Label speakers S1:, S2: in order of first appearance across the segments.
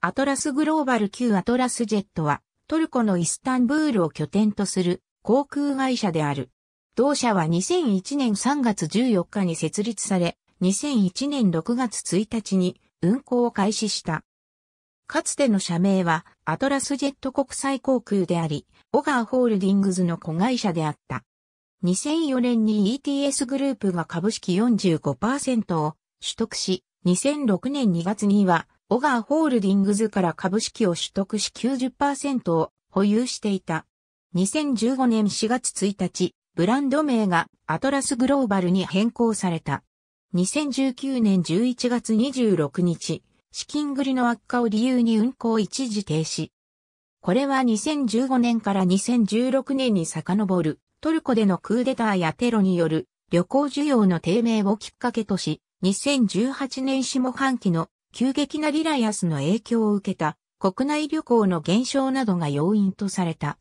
S1: アトラスグローバル旧アトラスジェットは、トルコのイスタンブールを拠点とする航空会社である。同社は2001年3月14日に設立され、2001年6月1日に運航を開始した。かつての社名はアトラスジェット国際航空であり、オガーホールディングズの子会社であった。2004年に ETS グループが株式45%を取得し、2006年2月にはオガーホールディングズから株式を取得し90%を保有していた。2015年4月1日、ブランド名がアトラスグローバルに変更された。2019年11月26日、資金繰りの悪化を理由に運行一時停止。これは2015年から2016年に遡るトルコでのクーデターやテロによる旅行需要の低迷をきっかけとし、2018年下半期の急激なリライアスの影響を受けた国内旅行の減少などが要因とされた。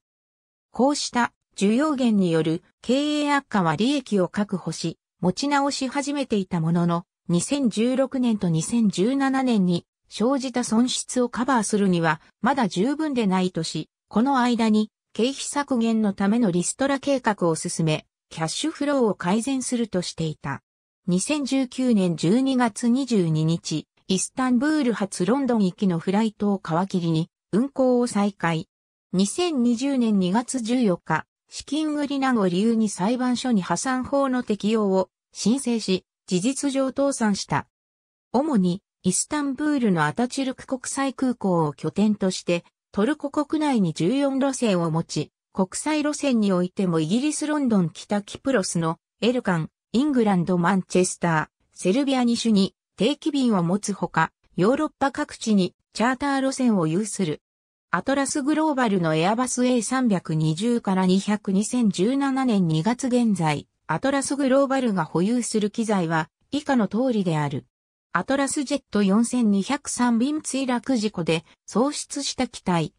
S1: こうした需要減による経営悪化は利益を確保し、持ち直し始めていたものの、2016年と2017年に生じた損失をカバーするにはまだ十分でないとし、この間に経費削減のためのリストラ計画を進め、キャッシュフローを改善するとしていた。2019年12月22日、イスタンブール発ロンドン行きのフライトを皮切りに運航を再開。2020年2月14日、資金繰りなどを理由に裁判所に破産法の適用を申請し、事実上倒産した。主にイスタンブールのアタチルク国際空港を拠点として、トルコ国内に14路線を持ち、国際路線においてもイギリスロンドン北キプロスのエルカン、イングランドマンチェスター、セルビアに主に定期便を持つほか、ヨーロッパ各地にチャーター路線を有する。アトラスグローバルのエアバス A320 から200 2017年2月現在、アトラスグローバルが保有する機材は以下の通りである。アトラスジェット4203便墜落事故で喪失した機体。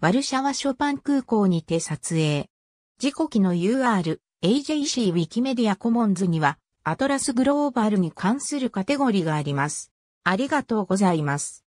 S1: ワルシャワショパン空港にて撮影。事故機の UR、AJC ウィキメディアコモンズにはアトラスグローバルに関するカテゴリーがあります。ありがとうございます。